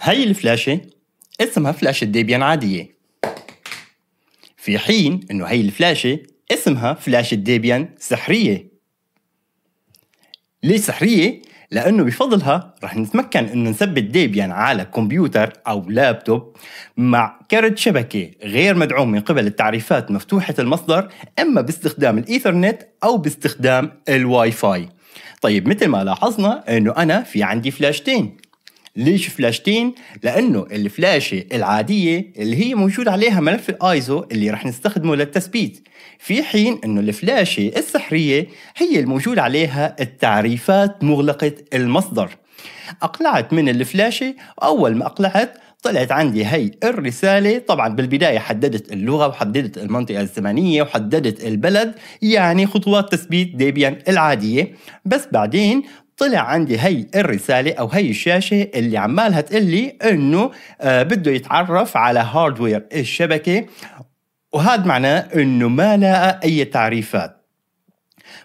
هاي الفلاشة اسمها فلاشة ديبيان عادية في حين انه هاي الفلاشة اسمها فلاشة ديبيان سحرية ليش سحرية؟ لأنه بفضلها رح نتمكن إنه نثبت ديبيان على كمبيوتر أو لابتوب مع كرت شبكة غير مدعوم من قبل التعريفات مفتوحة المصدر إما باستخدام الإيثرنت أو باستخدام الواي فاي طيب مثل ما لاحظنا إنه أنا في عندي فلاشتين ليش فلاشتين؟ لأنه الفلاشة العادية اللي هي موجود عليها ملف الآيزو اللي رح نستخدمه للتثبيت في حين أنه الفلاشة السحرية هي الموجود عليها التعريفات مغلقة المصدر أقلعت من الفلاشة وأول ما أقلعت طلعت عندي هي الرسالة طبعا بالبداية حددت اللغة وحددت المنطقة الزمنية وحددت البلد يعني خطوات تثبيت ديبيان العادية بس بعدين طلع عندي هي الرسالة أو هي الشاشة اللي عمالها تقول لي إنه آه، بده يتعرف على هاردوير الشبكة وهذا معناه إنه ما لقى أي تعريفات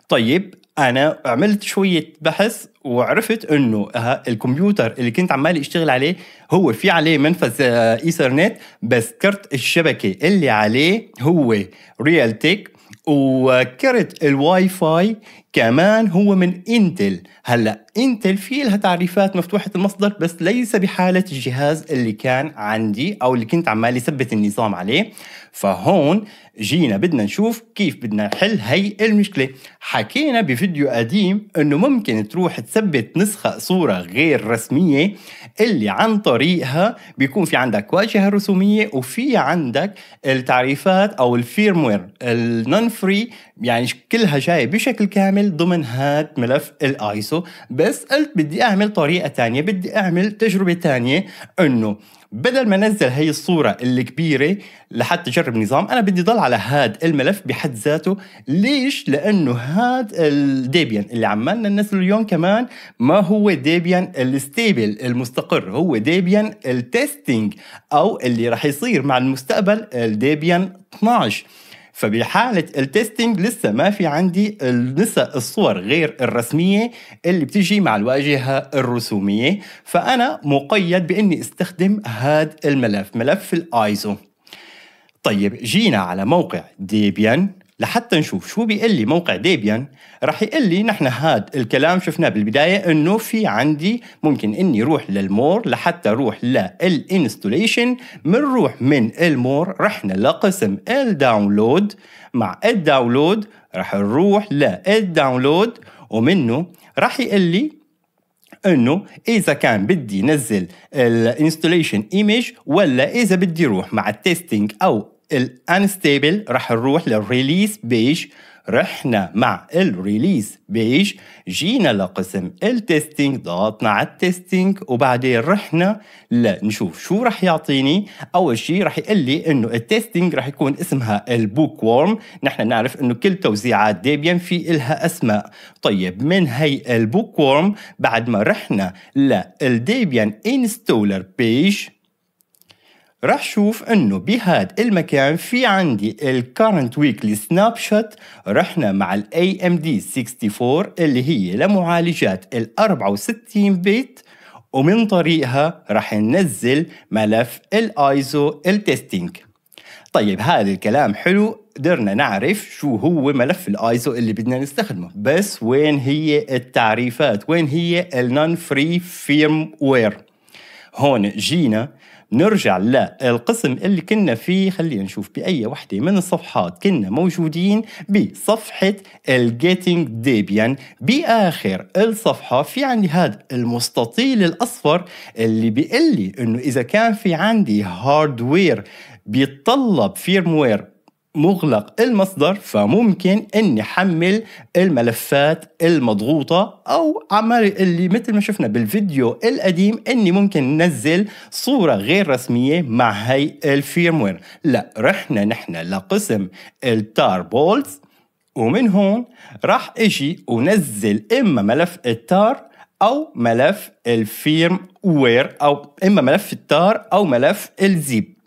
طيب انا عملت شويه بحث وعرفت انه الكمبيوتر اللي كنت عمال اشتغل عليه هو في عليه منفذ آه، ايثرنت بس كرت الشبكه اللي عليه هو ريال تيك وكرت الواي فاي كمان هو من انتل هلا انتل في لها تعريفات مفتوحه المصدر بس ليس بحاله الجهاز اللي كان عندي او اللي كنت عمال يثبت النظام عليه فهون جينا بدنا نشوف كيف بدنا نحل هي المشكلة حكينا بفيديو قديم انه ممكن تروح تثبت نسخة صورة غير رسمية اللي عن طريقها بيكون في عندك واجهة رسومية وفي عندك التعريفات او الفيرموير النون فري يعني كلها جاية بشكل كامل ضمن هاد ملف الايسو بس قلت بدي اعمل طريقة تانية بدي اعمل تجربة تانية انه بدل ما انزل هي الصورة الكبيرة لحتى اجرب نظام انا بدي ضل على هذا الملف بحد ذاته ليش لانه هذا الديبيان اللي عمالنا ننزله اليوم كمان ما هو ديبيان الستيبل المستقر هو ديبيان التستنج او اللي راح يصير مع المستقبل الديبيان 12 فبحالة التستنج لسه ما في عندي لسه الصور غير الرسمية اللي بتجي مع الواجهة الرسومية فأنا مقيد بإني استخدم هذا الملف ملف الآيزو طيب جينا على موقع ديبيان لحتى نشوف شو بيقول لي موقع ديبيان راح يقول لي نحن هاد الكلام شفناه بالبدايه انه في عندي ممكن اني روح للمور لحتى روح للانستوليشن منروح من المور رحنا لقسم الداونلود مع الداونلود راح نروح للداونلود ومنه راح يقول لي انه اذا كان بدي نزل الانستوليشن ايمج ولا اذا بدي اروح مع التستنج او الانستيبل رح نروح للريليس بيج رحنا مع الريليس بيج جينا لقسم التستينج ضغطنا على التستينج وبعدين رحنا لنشوف شو رح يعطيني اول شيء رح يقول لي انه التستينج رح يكون اسمها البوك وورم نحن نعرف انه كل توزيعات ديبيان في إلها اسماء طيب من هي البوك وورم بعد ما رحنا للديبيان انستولر بيج راح شوف انه بهاد المكان في عندي الكارنت ويكلي سناب شوت رحنا مع الاي ام دي 64 اللي هي لمعالجات ال 64 بيت ومن طريقها راح ننزل ملف الايزو التستينج طيب هذا الكلام حلو قدرنا نعرف شو هو ملف الايزو اللي بدنا نستخدمه بس وين هي التعريفات وين هي النون فري فيرم وير هون جينا نرجع للقسم اللي كنا فيه خلينا نشوف بأي وحدة من الصفحات كنا موجودين بصفحة الجيتنج ديبيان بآخر الصفحة في عندي هذا المستطيل الأصفر اللي بيقول لي إنه إذا كان في عندي هاردوير بيتطلب فيرموير مغلق المصدر فممكن اني حمل الملفات المضغوطة او عمال اللي مثل ما شفنا بالفيديو القديم اني ممكن ننزل صورة غير رسمية مع هاي الفيرموير لا رحنا نحن لقسم التار بولز ومن هون راح اجي ونزل اما ملف التار او ملف الفيرم وير او اما ملف التار او ملف الزيب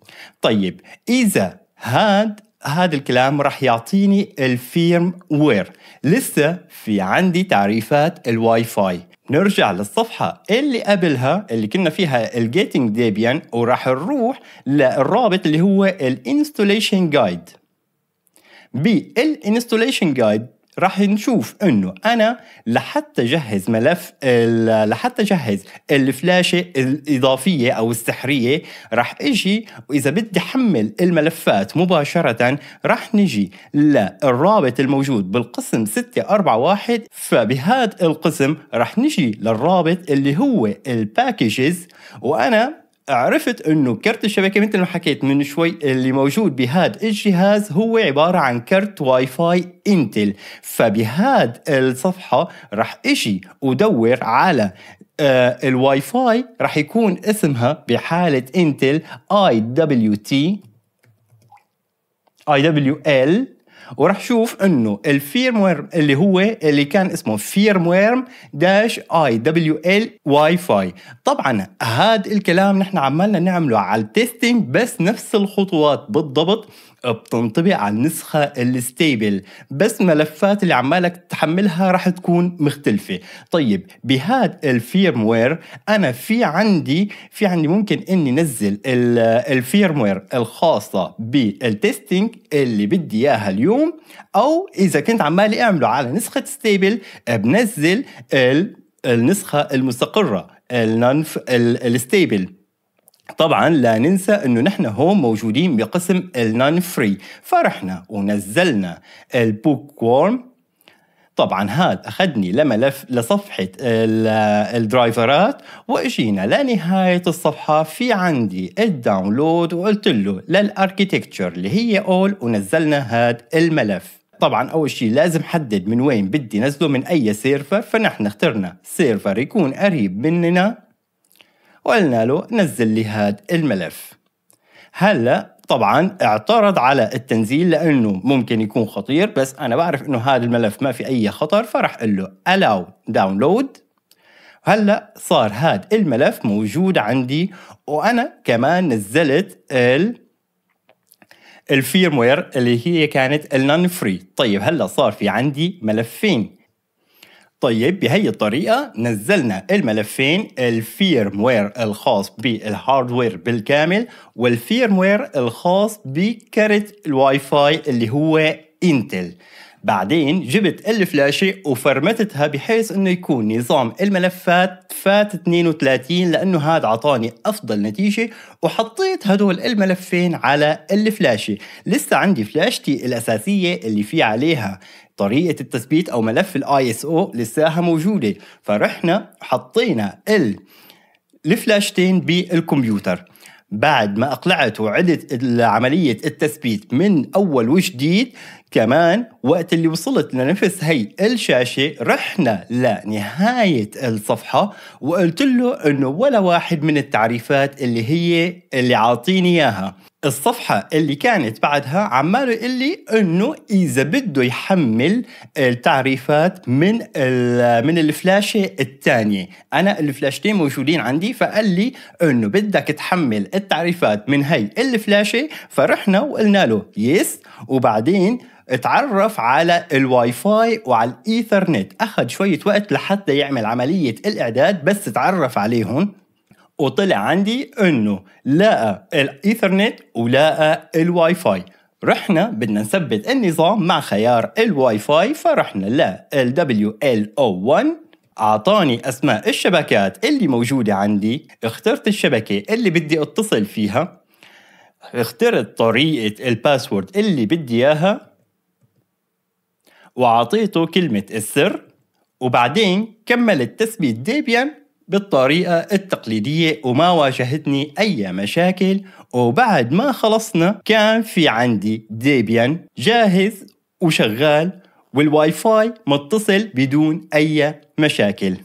طيب اذا هاد هذا الكلام راح يعطيني الفيرم وير لسه في عندي تعريفات الواي فاي نرجع للصفحة اللي قبلها اللي كنا فيها الجيتنج ديبيان وراح نروح للرابط اللي هو الانستوليشن جايد بالانستوليشن جايد راح نشوف انه انا لحتى اجهز ملف لحتى اجهز الفلاشه الاضافيه او السحريه راح اجي واذا بدي احمل الملفات مباشره راح نجي للرابط الموجود بالقسم 641 فبهذا القسم راح نجي للرابط اللي هو الباكجز وانا عرفت انه كرت الشبكه مثل ما حكيت من شوي اللي موجود بهاد الجهاز هو عباره عن كرت واي فاي انتل فبهاد الصفحه راح اجي ودور على آه الواي فاي راح يكون اسمها بحاله انتل اي دبليو تي اي دبليو ال وراح شوف انه الفيرم ويرم اللي هو اللي كان اسمه فيرم ويرم داش اي دبليو ال واي فاي طبعا هذا الكلام نحن عمالنا نعمله على التستنج بس نفس الخطوات بالضبط بتنطبق على النسخة الستيبل بس ملفات اللي عمالك تحملها راح تكون مختلفة طيب بهاد الفيرموير أنا في عندي في عندي ممكن إني نزل الفيرموير الخاصة بالتستينج اللي بدي إياها اليوم أو إذا كنت عمالي أعمله على نسخة ستيبل بنزل النسخة المستقرة الستيبل طبعا لا ننسى انه نحن هون موجودين بقسم النان فري فرحنا ونزلنا البوك وورم طبعا هاد اخذني لملف لصفحه الدرايفرات واجينا لنهايه الصفحه في عندي الداونلود وقلت له للاركيتكتشر اللي هي اول ونزلنا هاد الملف طبعا اول شيء لازم حدد من وين بدي نزله من اي سيرفر فنحن اخترنا سيرفر يكون قريب مننا وقلنا له نزل لي هذا الملف هلا طبعا اعترض على التنزيل لانه ممكن يكون خطير بس انا بعرف انه هذا الملف ما في اي خطر فراح اقول له allow download هلا صار هذا الملف موجود عندي وانا كمان نزلت ال الفيرموير اللي هي كانت النون فري طيب هلا صار في عندي ملفين طيب بهي الطريقة نزلنا الملفين الفيرموير الخاص بالهاردوير بالكامل والفيرموير الخاص بكارت الواي فاي اللي هو انتل بعدين جبت الفلاشة وفرمتها بحيث انه يكون نظام الملفات فات 32 لانه هاد عطاني افضل نتيجة وحطيت هدول الملفين على الفلاشة لسه عندي فلاشتي الاساسية اللي في عليها طريقة التثبيت او ملف الاي اس او لساها موجودة فرحنا حطينا ال الفلاشتين بالكمبيوتر بعد ما اقلعت وعدت عملية التثبيت من اول وجديد كمان وقت اللي وصلت لنفس هي الشاشة رحنا لنهاية الصفحة وقلت له انه ولا واحد من التعريفات اللي هي اللي عاطيني اياها الصفحة اللي كانت بعدها عماله يقول لي انه اذا بده يحمل التعريفات من من الفلاشة الثانية انا الفلاشتين موجودين عندي فقال لي انه بدك تحمل التعريفات من هي الفلاشة فرحنا وقلنا له يس وبعدين اتعرف على الواي فاي وعلى الايثرنت اخذ شويه وقت لحتى يعمل عمليه الاعداد بس تعرف عليهم وطلع عندي انه لقى الايثرنت ولقى الواي فاي رحنا بدنا نثبت النظام مع خيار الواي فاي فرحنا ل LWLO1 اعطاني اسماء الشبكات اللي موجوده عندي اخترت الشبكه اللي بدي اتصل فيها اخترت طريقه الباسورد اللي بدي اياها وعطيته كلمه السر وبعدين كملت تثبيت ديبيان بالطريقة التقليدية وما واجهتني أي مشاكل وبعد ما خلصنا كان في عندي ديبيان جاهز وشغال والواي فاي متصل بدون أي مشاكل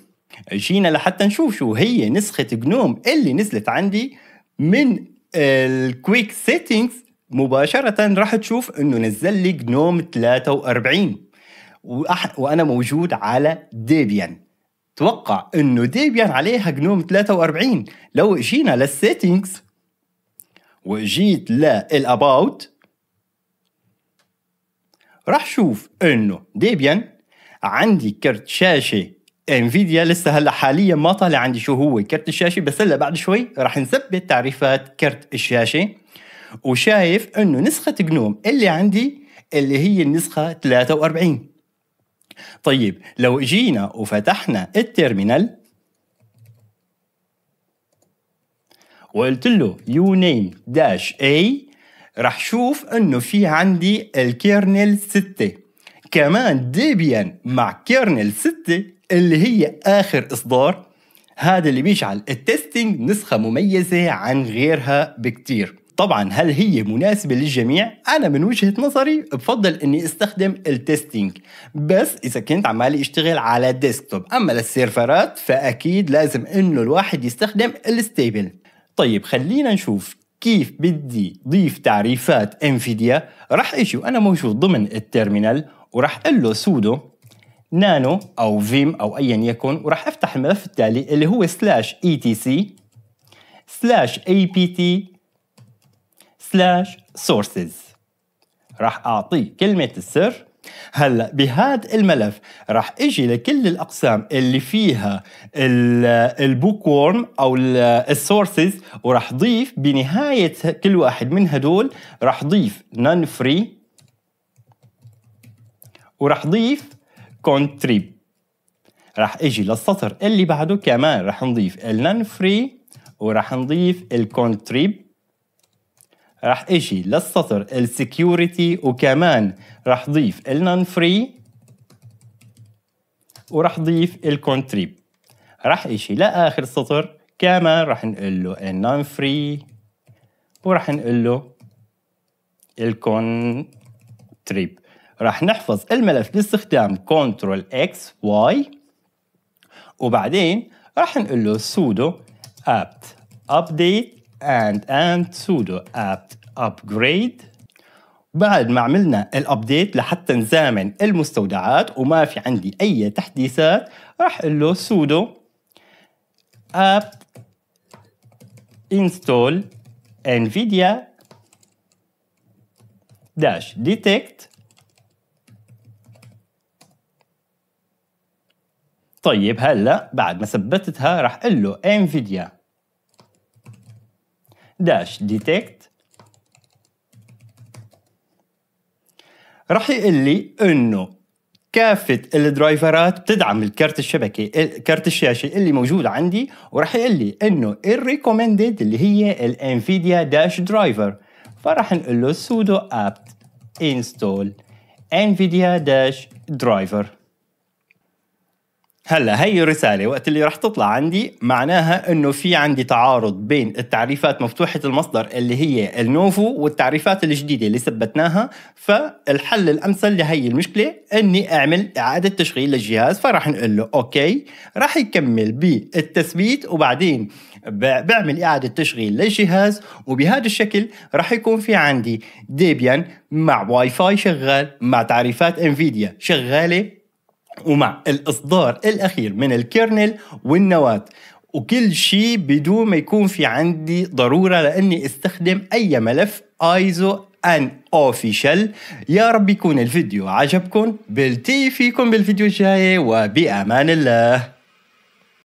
جينا لحتى نشوف شو هي نسخة جنوم اللي نزلت عندي من الكويك سيتينجز مباشرة راح تشوف انه نزل لي جنوم 43 وأح- وانا موجود على ديبيان توقع انه ديبيان عليها جنوم 43 لو اجينا للسيتنجز وجيت للاباوت راح شوف انه ديبيان عندي كرت شاشه انفيديا لسه هلا حاليا ما طالع عندي شو هو كرت الشاشه بس هلا بعد شوي راح نثبت تعريفات كرت الشاشه وشايف انه نسخه جنوم اللي عندي اللي هي النسخه 43 طيب لو جينا وفتحنا التيرمينال وقلت له يو نيم داش اي راح شوف انه في عندي الكيرنل 6 كمان ديبيان مع كيرنل 6 اللي هي اخر اصدار هذا اللي بيجعل التستنج نسخة مميزة عن غيرها بكتير طبعا هل هي مناسبة للجميع؟ أنا من وجهة نظري بفضل إني استخدم التستينج بس إذا كنت عمالي أشتغل على ديسكتوب أما للسيرفرات فأكيد لازم إنه الواحد يستخدم الستيبل طيب خلينا نشوف كيف بدي ضيف تعريفات انفيديا راح اجي وانا موجود ضمن التيرمينال وراح اقول له سودو نانو او فيم او ايا يكن وراح افتح الملف التالي اللي هو سلاش اي تي سي سلاش اي بي تي سلاش سورسز راح اعطيك كلمة السر هلا بهذا الملف راح اجي لكل الاقسام اللي فيها البوك وورم او السورسز وراح ضيف بنهايه كل واحد من هدول راح ضيف نون فري وراح ضيف كونتريب راح اجي للسطر اللي بعده كمان راح نضيف النون فري وراح نضيف الكونتريب رح اجي للسطر السكيورتي وكمان رح ضيف النون فري ورح ضيف الكونتريب رح اجي لاخر سطر كمان رح نقول له النون فري ورح نقول له الكونتريب رح نحفظ الملف باستخدام كنترول اكس واي وبعدين رح نقول له سودو apt update and and sudo apt upgrade بعد ما عملنا الابديت لحتى نزامن المستودعات وما في عندي اي تحديثات راح اقول له sudo apt install nvidia dash detect طيب هلا بعد ما ثبتتها راح اقول له nvidia داش ديتكت راح يقول لي انه كافة الدرايفرات بتدعم الكارت الشبكة كارت الشاشة اللي موجود عندي وراح يقول لي انه الريكومندد اللي هي الانفيديا داش درايفر فراح نقول له sudo apt install nvidia dash driver هلا هي الرساله وقت اللي رح تطلع عندي معناها انه في عندي تعارض بين التعريفات مفتوحه المصدر اللي هي النوفو والتعريفات الجديده اللي ثبتناها فالحل الامثل لهي المشكله اني اعمل اعاده تشغيل للجهاز فرح نقول له اوكي رح يكمل بالتثبيت وبعدين بعمل اعاده تشغيل للجهاز وبهذا الشكل رح يكون في عندي ديبيان مع واي فاي شغال مع تعريفات انفيديا شغاله ومع الإصدار الأخير من الكيرنل والنواة وكل شيء بدون ما يكون في عندي ضرورة لأني استخدم أي ملف ايزو ان اوفيشال يا رب يكون الفيديو عجبكم بلتقي فيكم بالفيديو الجاي وبأمان الله